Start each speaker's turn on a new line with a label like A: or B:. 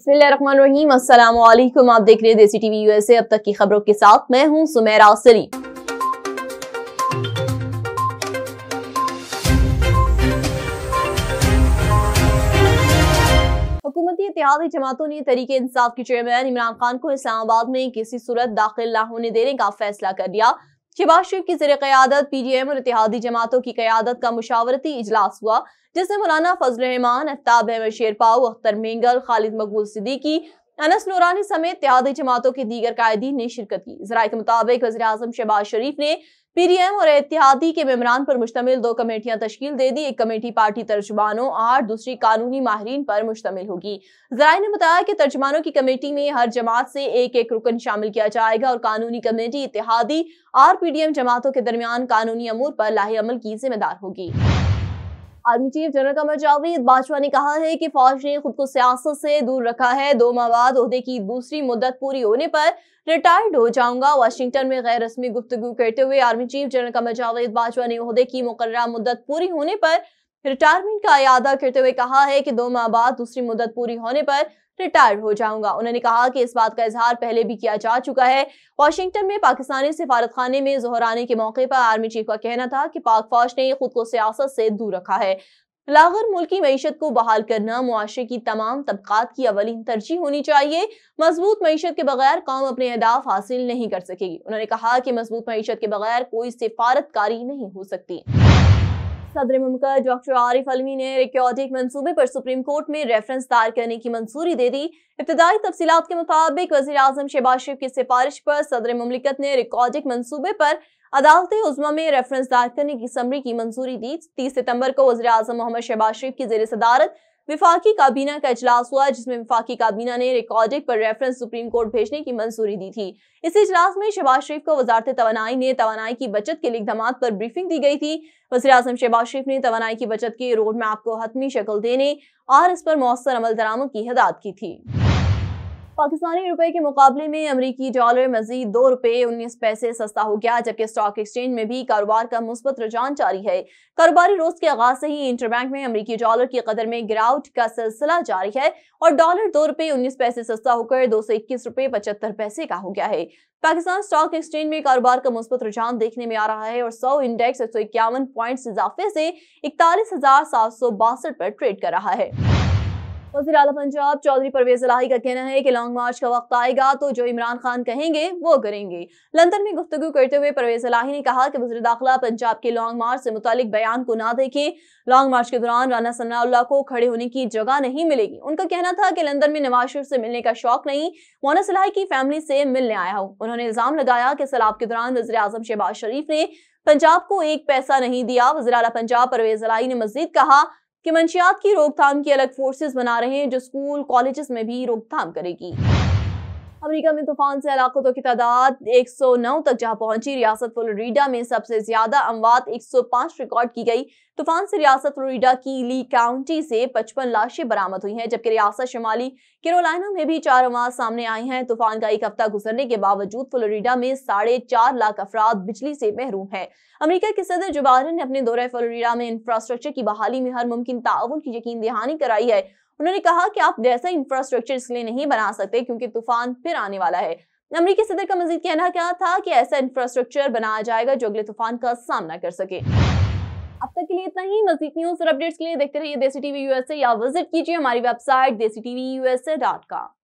A: आप देख रहे हैं देसी टीवी यूएसए अब तक की खबरों के साथ मैं हूं सुमेरा इतिहादी जमातों ने तरीके इंसाफ के चेयरमैन इमरान खान को इस्लामाबाद में किसी सूरत दाखिल न होने देने का फैसला कर लिया शहबाज शरीफ की जर क्यादत पी डी एम और इतिहादी जमातों की क्यादत का मुशावरती इजलास हुआ जिसमें मौलाना फजल रहमान अफ्ताब अहमद शेरपाऊ अख्तर मेंगल खालिद मकबूल सिद्दीकी अनस नूरानी समेत इतिहादी जमातों के दीगर कायदीन ने शिरकत की जरा के मुताबिक वजी अजम शहबाज शरीफ ने पीडीएम और एहतियाती के मेमरान पर मुश्तमिल दो कमेटियां तश्कील दे दी एक कमेटी पार्टी तर्जमानों और दूसरी कानूनी माहरीन पर मुश्तमिल होगी जरा ने बताया कि तर्जमानों की कमेटी में हर जमात से एक एक रुकन शामिल किया जाएगा और कानूनी कमेटी इतिहादी और पीडीएम जमातों के दरमियान कानूनी अमूर पर लाही अमल की जिम्मेदार होगी army chief general Qamar Javed Bajwa ने कहा है कि फौज ने खुद को सियासत से दूर रखा है दो माह बाद की दूसरी मुद्दत पूरी होने पर रिटायर्ड हो जाऊंगा वाशिंगटन में गैर रस्मी गुफ्तु करते हुए army chief general Qamar Javed Bajwa ने उहदे की मुकर्रा मुद्दत पूरी होने पर रिटायरमेंट का अदा करते हुए कहा है कि दो माह बाद दूसरी मुद्दत पूरी होने पर रिटायर हो जाऊंगा उन्होंने कहा कि इस बात का इजहार पहले भी किया जा चुका है वाशिंगटन में पाकिस्तानी सिफारतखाने में जोहर आने के मौके पर आर्मी चीफ का कहना था कि पाक फौज ने खुद को सियासत से दूर रखा है लागर मुल्की मीशत को बहाल करना मुआरे की तमाम तबकात की अवलिन तरजीह होनी चाहिए मजबूत मीशत के बगैर कौम अपने अहदाफ हासिल नहीं कर सकेगी उन्होंने कहा कि मजबूत मीशत के बगैर कोई सिफारतकारी नहीं हो सकती सदर मुमकर डॉक्टर आरिफ अलवी ने रिक्योटिक मंसूबे पर सुप्रीम कोर्ट में रेफरेंस दायर करने की मंजूरी दे दी इब्तदाई तफसीत के मुताबिक वजी अजम शहबाज शरीफ की सिफारिश पर सदर ममलिकत ने रिकॉर्डिक मंसूबे पर अदालत उजमा में रेफरेंस दायर करने की समरी की मंजूरी दी तीस सितम्बर को वजी अजम मोहम्मद शहबाज शरीफ की जेर सदारत विफाकी काबीना का अजलास हुआ जिसमें विफाकी काबीना ने रिकॉर्डिंग पर रेफरेंस सुप्रीम कोर्ट भेजने की मंजूरी दी थी इस इजलास में शहबाज शरीफ को वजारत तोानाई ने तोानाई की बचत के लिए इकदाम पर ब्रीफिंग दी गई थी वजी अजम शहबाज शरीफ ने तोानाई की बचत के रोड मैप को हतमी शक्ल देने और इस पर मौसर अमल दरामद की हिदायत की थी पाकिस्तानी रुपए के मुकाबले में अमरीकी डॉलर मजीद दो रुपए उन्नीस पैसे सस्ता हो गया जबकि स्टॉक एक्सचेंज में भी कारोबार का मुस्बत रुझान जारी है कारोबारी रोज के आगाज से ही इंटरबैंक में अमरीकी डॉलर की कदर में गिरावट का सिलसिला जारी है और डॉलर दो रुपए उन्नीस पैसे सस्ता होकर दो सौ इक्कीस रुपए पचहत्तर पैसे का हो गया है पाकिस्तान स्टॉक एक्सचेंज में कारोबार का मुस्बत रुझान देखने में आ रहा है और सौ इंडेक्स एक सौ इक्यावन पॉइंट इजाफे से इकतालीस हजार सात सौ बासठ पर ट्रेड कर रहा है वजी अला पंजाब चौधरी परवेज अलाही का कहना है कि लॉन्ग मार्च का वक्त आएगा तो जो इमरान खान कहेंगे वो करेंगे लंदन में गुफ्तु करते हुए परवेज अलाही ने कहा कि वजर दाखिला पंजाब के लॉन्ग मार्च से मुतल बयान को ना देखें लॉन्ग मार्च के दौरान राना सन्ना को खड़े होने की जगह नहीं मिलेगी उनका कहना था कि लंदन में नवाज शरीफ से मिलने का शौक नहीं मोना सलाही की फैमिली से मिलने आया हूँ उन्होंने इल्जाम लगाया कि सैलाब के दौरान वजर अजम शहबाज शरीफ ने पंजाब को एक पैसा नहीं दिया वजी पंजाब परवेज अलाही ने मजीद कहा कि मंशियात की रोकथाम की अलग फोर्सेज बना रहे हैं जो स्कूल कॉलेजेस में भी रोकथाम करेगी अमरीका में तूफान से हलाकतों की तादाद एक सौ नौ तक जहाँ पहुंची रियासत फ्लोरिडा में सबसे ज्यादा अमवात एक सौ पांच रिकॉर्ड की गई तूफान से रियासत फ्लोरिडा की ली काउंटी से पचपन लाशें बरामद हुई हैं जबकि रियासत शुमाली केरोलाइना में भी चार अमवात सामने आई हैं तूफान का एक हफ्ता गुजरने के बावजूद फ्लोरिडा में साढ़े चार लाख अफराद बिजली से महरूम है अमरीका के सदर जो बाइडन ने अपने दौरे फ्लोरिडा में इंफ्रास्ट्रक्चर की बहाली में हर मुमकिन ताउन की यकीन दहानी कराई है उन्होंने कहा कि आप जैसा इंफ्रास्ट्रक्चर इसलिए नहीं बना सकते क्योंकि तूफान फिर आने वाला है अमरीकी सदर का मजीद कहना क्या था कि ऐसा इंफ्रास्ट्रक्चर बनाया जाएगा जो अगले तूफान का सामना कर सके अब तक के लिए इतना ही मजीद न्यूज और अपडेट्स के लिए देखते रहिए देसी टीवी यूएसए या विजिट कीजिए हमारी वेबसाइट देसी टीवी यूएसए डॉट कॉम